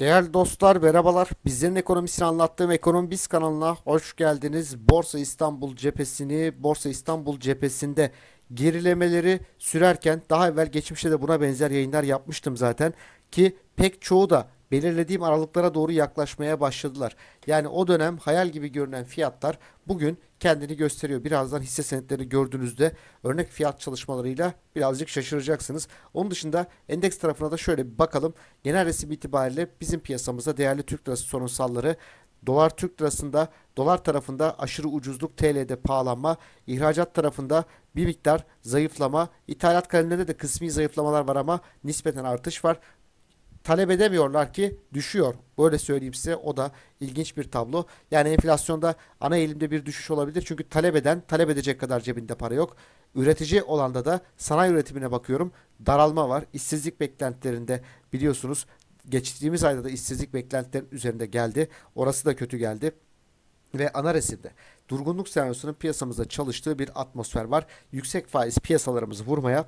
Değerli dostlar merhabalar. Bizlerin ekonomisini anlattığım Ekonomi Biz kanalına hoş geldiniz. Borsa İstanbul cephesini, Borsa İstanbul cephesinde gerilemeleri sürerken daha evvel geçmişte de buna benzer yayınlar yapmıştım zaten ki pek çoğu da belirlediğim aralıklara doğru yaklaşmaya başladılar. Yani o dönem hayal gibi görünen fiyatlar bugün kendini gösteriyor. Birazdan hisse senetlerini gördüğünüzde örnek fiyat çalışmalarıyla birazcık şaşıracaksınız. Onun dışında endeks tarafına da şöyle bir bakalım. Genel resim itibariyle bizim piyasamızda değerli Türk lirası sorunsalları Dolar Türk lirasında dolar tarafında aşırı ucuzluk TL'de pahalanma, ihracat tarafında bir miktar zayıflama, ithalat kalemlerinde de kısmi zayıflamalar var ama nispeten artış var talep edemiyorlar ki düşüyor. Böyle söyleyeyim size o da ilginç bir tablo. Yani enflasyonda ana eğilimde bir düşüş olabilir. Çünkü talep eden talep edecek kadar cebinde para yok. Üretici olanda da sanayi üretimine bakıyorum. Daralma var. İşsizlik beklentilerinde biliyorsunuz geçtiğimiz ayda da işsizlik beklentilerin üzerinde geldi. Orası da kötü geldi. Ve ana resimde durgunluk senaryosunun piyasamızda çalıştığı bir atmosfer var. Yüksek faiz piyasalarımızı vurmaya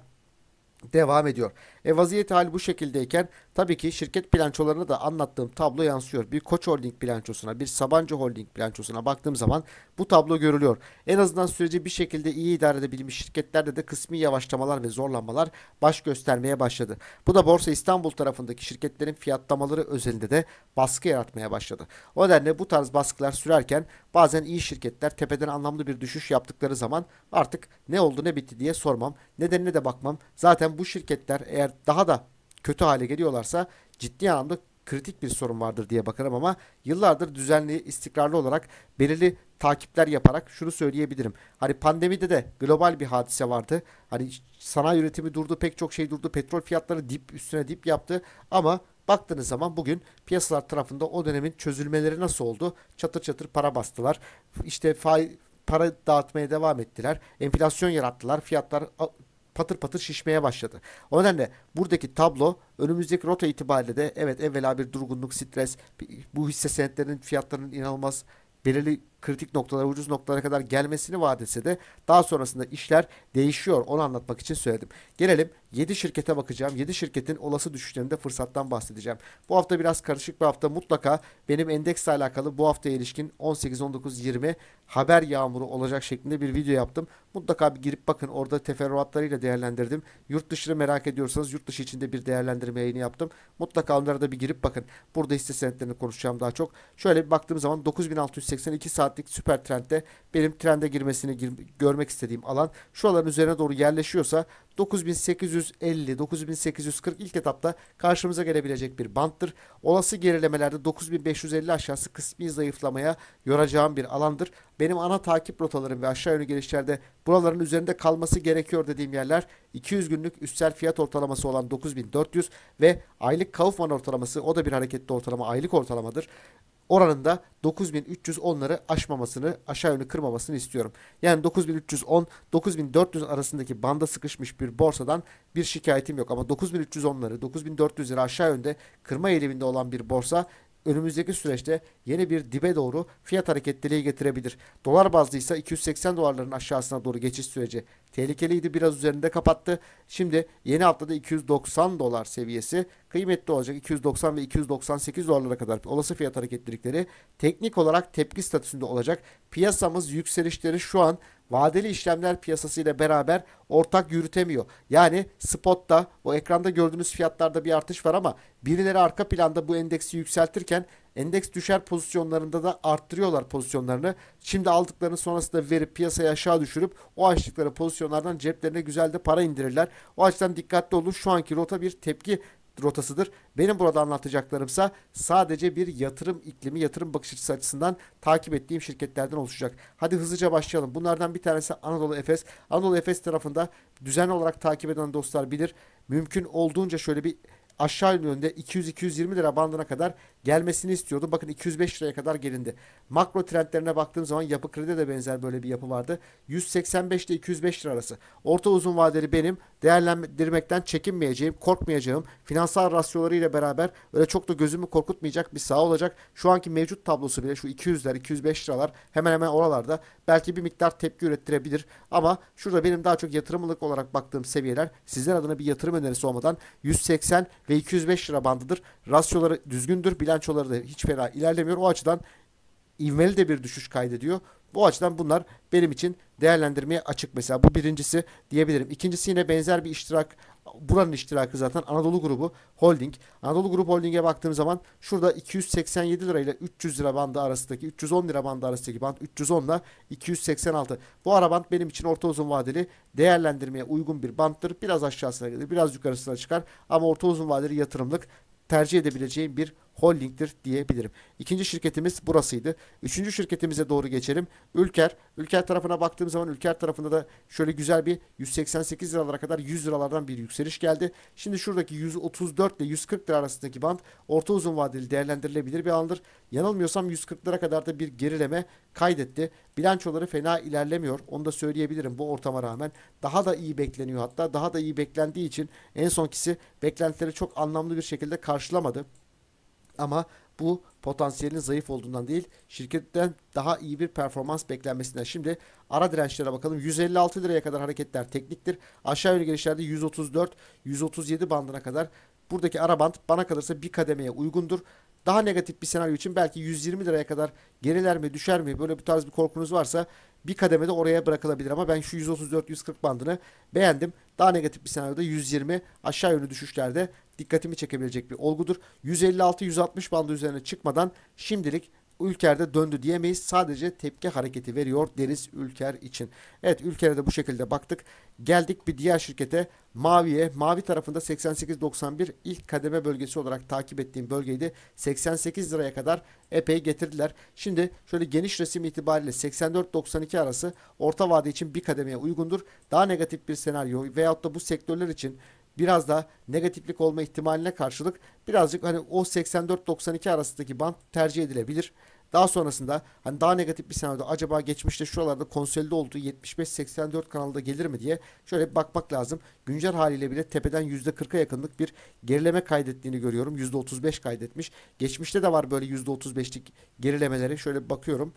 devam ediyor. E vaziyet hali bu şekildeyken tabii ki şirket plançolarına da anlattığım tablo yansıyor. Bir Koç Holding bilançosuna, bir Sabancı Holding bilançosuna baktığım zaman bu tablo görülüyor. En azından süreci bir şekilde iyi idare edebilmiş şirketlerde de kısmi yavaşlamalar ve zorlanmalar baş göstermeye başladı. Bu da Borsa İstanbul tarafındaki şirketlerin fiyatlamaları özelinde de baskı yaratmaya başladı. O nedenle bu tarz baskılar sürerken bazen iyi şirketler tepeden anlamlı bir düşüş yaptıkları zaman artık ne oldu ne bitti diye sormam. Nedenine de bakmam. Zaten yüzden bu şirketler eğer daha da kötü hale geliyorlarsa ciddi anlamda kritik bir sorun vardır diye bakarım ama yıllardır düzenli, istikrarlı olarak belirli takipler yaparak şunu söyleyebilirim. Hani pandemide de global bir hadise vardı. Hani sanayi üretimi durdu, pek çok şey durdu. Petrol fiyatları dip üstüne dip yaptı ama baktığınız zaman bugün piyasalar tarafında o dönemin çözülmeleri nasıl oldu? Çatır çatır para bastılar. İşte faiz para dağıtmaya devam ettiler. Enflasyon yarattılar. Fiyatlar patır patır şişmeye başladı. O nedenle buradaki tablo önümüzdeki rota itibariyle de evet evvela bir durgunluk, stres, bu hisse senetlerinin fiyatlarının inanılmaz belirli kritik noktalara, ucuz noktalara kadar gelmesini vaat etse de daha sonrasında işler değişiyor. Onu anlatmak için söyledim. Gelelim 7 şirkete bakacağım. 7 şirketin olası düşüşlerinde fırsattan bahsedeceğim. Bu hafta biraz karışık bir hafta. Mutlaka benim endeksle alakalı bu haftaya ilişkin 18, 19, 20 haber yağmuru olacak şeklinde bir video yaptım. Mutlaka bir girip bakın orada teferruatlarıyla değerlendirdim. Yurt dışını merak ediyorsanız yurt dışı içinde bir değerlendirme yayını yaptım. Mutlaka onlara da bir girip bakın. Burada hisse senetlerini konuşacağım daha çok. Şöyle bir baktığım zaman 9682 saat saatlik süper trendde benim trende girmesini gir görmek istediğim alan Şu alan üzerine doğru yerleşiyorsa 9850 9840 ilk etapta karşımıza gelebilecek bir banttır. Olası gerilemelerde 9550 aşağısı kısmi zayıflamaya yoracağım bir alandır. Benim ana takip rotalarım ve aşağı yönlü gelişlerde buraların üzerinde kalması gerekiyor dediğim yerler 200 günlük üstsel fiyat ortalaması olan 9400 ve aylık Kaufman ortalaması o da bir hareketli ortalama aylık ortalamadır oranında 9310'ları aşmamasını, aşağı yönü kırmamasını istiyorum. Yani 9310 9400 arasındaki banda sıkışmış bir borsadan bir şikayetim yok ama 9310'ları 9400'leri aşağı yönde kırma eğiliminde olan bir borsa önümüzdeki süreçte yeni bir dibe doğru fiyat hareketliliği getirebilir. Dolar bazlı ise 280 dolarların aşağısına doğru geçiş süreci tehlikeliydi. Biraz üzerinde kapattı. Şimdi yeni haftada 290 dolar seviyesi kıymetli olacak. 290 ve 298 dolarlara kadar olası fiyat hareketlilikleri teknik olarak tepki statüsünde olacak. Piyasamız yükselişleri şu an vadeli işlemler piyasası ile beraber ortak yürütemiyor. Yani spotta o ekranda gördüğünüz fiyatlarda bir artış var ama birileri arka planda bu endeksi yükseltirken endeks düşer pozisyonlarında da arttırıyorlar pozisyonlarını. Şimdi aldıklarını sonrasında verip piyasaya aşağı düşürüp o açtıkları pozisyonlardan ceplerine güzel de para indirirler. O açıdan dikkatli olun şu anki rota bir tepki rotasıdır. Benim burada anlatacaklarımsa sadece bir yatırım iklimi, yatırım bakış açısı açısından takip ettiğim şirketlerden oluşacak. Hadi hızlıca başlayalım. Bunlardan bir tanesi Anadolu Efes. Anadolu Efes tarafında düzenli olarak takip eden dostlar bilir. Mümkün olduğunca şöyle bir aşağı yönde 200-220 lira bandına kadar gelmesini istiyordu. Bakın 205 liraya kadar gelindi. Makro trendlerine baktığım zaman yapı kredi de benzer böyle bir yapı vardı. 185 ile 205 lira arası. Orta uzun vadeli benim değerlendirmekten çekinmeyeceğim, korkmayacağım. Finansal rasyoları ile beraber öyle çok da gözümü korkutmayacak bir sağ olacak. Şu anki mevcut tablosu bile şu 200'ler, 205 liralar hemen hemen oralarda belki bir miktar tepki ürettirebilir. Ama şurada benim daha çok yatırımlık olarak baktığım seviyeler sizler adına bir yatırım önerisi olmadan 180 ve 205 lira bandıdır. Rasyoları düzgündür. Bilançoları da hiç fena ilerlemiyor. O açıdan ivmeli de bir düşüş kaydediyor. Bu açıdan bunlar benim için değerlendirmeye açık. Mesela bu birincisi diyebilirim. İkincisi yine benzer bir iştirak buranın iştiraki zaten Anadolu Grubu Holding. Anadolu Grubu Holding'e baktığım zaman şurada 287 lirayla 300 lira bandı arasındaki 310 lira bandı arasındaki band 310 ile 286. Bu ara band benim için orta uzun vadeli değerlendirmeye uygun bir banttır. Biraz aşağısına gelir, biraz yukarısına çıkar ama orta uzun vadeli yatırımlık tercih edebileceğim bir Holding'dir diyebilirim. İkinci şirketimiz burasıydı. Üçüncü şirketimize doğru geçelim. Ülker. Ülker tarafına baktığım zaman Ülker tarafında da şöyle güzel bir 188 liralara kadar 100 liralardan bir yükseliş geldi. Şimdi şuradaki 134 ile 140 lira arasındaki band orta uzun vadeli değerlendirilebilir bir alandır. Yanılmıyorsam 140 140'lara kadar da bir gerileme kaydetti. Bilançoları fena ilerlemiyor. Onu da söyleyebilirim bu ortama rağmen. Daha da iyi bekleniyor hatta. Daha da iyi beklendiği için en sonkisi beklentileri çok anlamlı bir şekilde karşılamadı. Ama bu potansiyelin zayıf olduğundan değil şirketten daha iyi bir performans beklenmesinden. Şimdi ara dirençlere bakalım. 156 liraya kadar hareketler tekniktir. Aşağı yönlü gelişlerde 134, 137 bandına kadar buradaki ara band bana kalırsa bir kademeye uygundur. Daha negatif bir senaryo için belki 120 liraya kadar geriler mi düşer mi böyle bir tarz bir korkunuz varsa bir kademede oraya bırakılabilir ama ben şu 134-140 bandını beğendim. Daha negatif bir senaryoda 120 aşağı yönlü düşüşlerde dikkatimi çekebilecek bir olgudur. 156-160 bandı üzerine çıkmadan şimdilik Ülker'de döndü diyemeyiz. Sadece tepki hareketi veriyor deriz Ülker için. Evet Ülker'e de bu şekilde baktık. Geldik bir diğer şirkete Mavi'ye. Mavi tarafında 88.91 ilk kademe bölgesi olarak takip ettiğim bölgeydi. 88 liraya kadar epey getirdiler. Şimdi şöyle geniş resim itibariyle 84.92 arası orta vade için bir kademeye uygundur. Daha negatif bir senaryo veyahut da bu sektörler için biraz da negatiflik olma ihtimaline karşılık birazcık hani o 84-92 arasındaki band tercih edilebilir. Daha sonrasında hani daha negatif bir senaryoda acaba geçmişte şuralarda konsolide olduğu 75-84 kanalda gelir mi diye şöyle bir bakmak lazım. Güncel haliyle bile tepeden %40'a yakınlık bir gerileme kaydettiğini görüyorum. %35 kaydetmiş. Geçmişte de var böyle %35'lik gerilemeleri. Şöyle bakıyorum.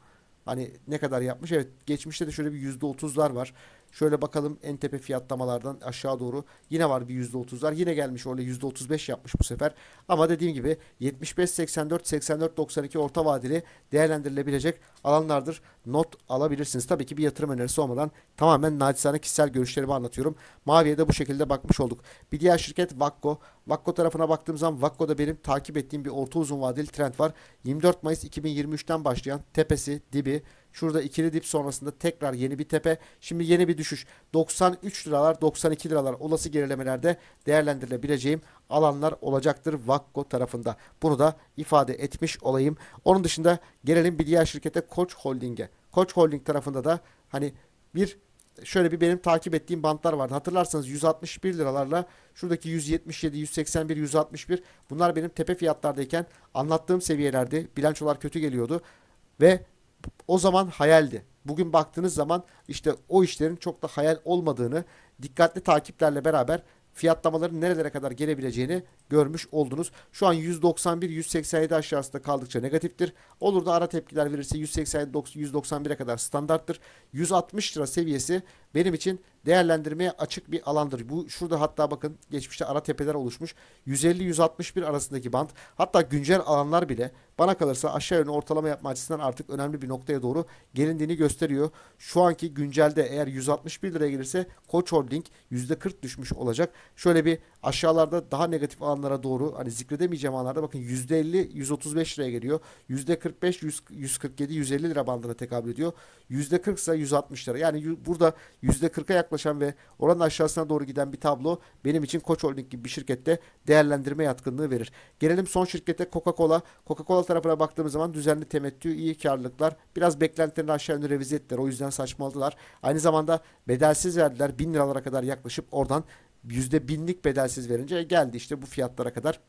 Hani ne kadar yapmış? Evet geçmişte de şöyle bir %30'lar var. Şöyle bakalım en tepe fiyatlamalardan aşağı doğru yine var bir %30'lar. Yine gelmiş orada %35 yapmış bu sefer. Ama dediğim gibi 75-84-84-92 orta vadeli değerlendirilebilecek alanlardır. Not alabilirsiniz. Tabii ki bir yatırım önerisi olmadan tamamen naçizane kişisel görüşlerimi anlatıyorum. Mavi'ye de bu şekilde bakmış olduk. Bir diğer şirket Vakko. Vakko tarafına baktığım zaman Vakko'da benim takip ettiğim bir orta uzun vadeli trend var. 24 Mayıs 2023'ten başlayan tepesi, dibi, Şurada ikili dip sonrasında tekrar yeni bir tepe. Şimdi yeni bir düşüş. 93 liralar 92 liralar olası gerilemelerde değerlendirilebileceğim alanlar olacaktır Vakko tarafında. Bunu da ifade etmiş olayım. Onun dışında gelelim bir diğer şirkete Koç Holding'e. Koç Holding tarafında da hani bir şöyle bir benim takip ettiğim bantlar vardı. Hatırlarsanız 161 liralarla şuradaki 177, 181, 161 bunlar benim tepe fiyatlardayken anlattığım seviyelerde bilançolar kötü geliyordu. Ve o zaman hayaldi. Bugün baktığınız zaman işte o işlerin çok da hayal olmadığını dikkatli takiplerle beraber fiyatlamaların nerelere kadar gelebileceğini görmüş oldunuz. Şu an 191-187 aşağısında kaldıkça negatiftir. Olur da ara tepkiler verirse 187-191'e kadar standarttır. 160 lira seviyesi benim için değerlendirmeye açık bir alandır. Bu şurada hatta bakın geçmişte ara tepeler oluşmuş. 150-161 arasındaki band hatta güncel alanlar bile bana kalırsa aşağı yönlü ortalama yapma açısından artık önemli bir noktaya doğru gelindiğini gösteriyor. Şu anki güncelde eğer 161 liraya gelirse Koç Holding %40 düşmüş olacak. Şöyle bir Aşağılarda daha negatif alanlara doğru hani zikredemeyeceğim alanlarda bakın %50 135 liraya geliyor. %45 100, 147 150 lira bandına tekabül ediyor. %40 ise 160 lira. Yani burada %40'a yaklaşan ve oranın aşağısına doğru giden bir tablo benim için Koç Holding gibi bir şirkette değerlendirme yatkınlığı verir. Gelelim son şirkete Coca-Cola. Coca-Cola tarafına baktığımız zaman düzenli temettü, iyi karlılıklar, biraz beklentilerini aşağı yönlü revize ettiler. O yüzden saçmaladılar. Aynı zamanda bedelsiz verdiler. 1000 liralara kadar yaklaşıp oradan yüzde binlik bedelsiz verince e, geldi işte bu fiyatlara kadar.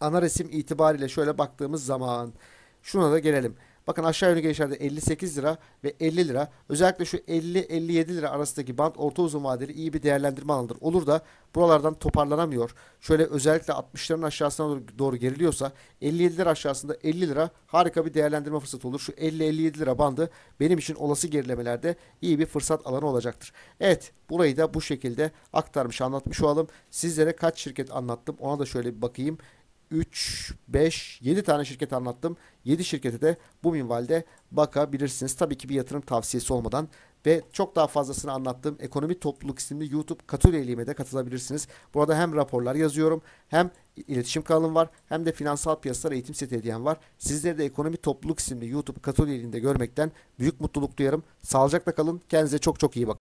Ana resim itibariyle şöyle baktığımız zaman şuna da gelelim. Bakın aşağı yönlü gelişlerde 58 lira ve 50 lira. Özellikle şu 50-57 lira arasındaki band orta uzun vadeli iyi bir değerlendirme alanıdır. Olur da buralardan toparlanamıyor. Şöyle özellikle 60'ların aşağısına doğru geriliyorsa 57 lira aşağısında 50 lira harika bir değerlendirme fırsatı olur. Şu 50-57 lira bandı benim için olası gerilemelerde iyi bir fırsat alanı olacaktır. Evet burayı da bu şekilde aktarmış anlatmış olalım. Sizlere kaç şirket anlattım ona da şöyle bir bakayım. 3, 5, 7 tane şirket anlattım. 7 şirkete de bu minvalde bakabilirsiniz. Tabii ki bir yatırım tavsiyesi olmadan ve çok daha fazlasını anlattığım Ekonomi Topluluk isimli YouTube katıl üyeliğime de katılabilirsiniz. Burada hem raporlar yazıyorum hem iletişim kanalım var hem de finansal piyasalar eğitim seti hediyem var. Sizleri de Ekonomi Topluluk isimli YouTube katıl üyeliğinde görmekten büyük mutluluk duyarım. Sağlıcakla kalın. Kendinize çok çok iyi bakın.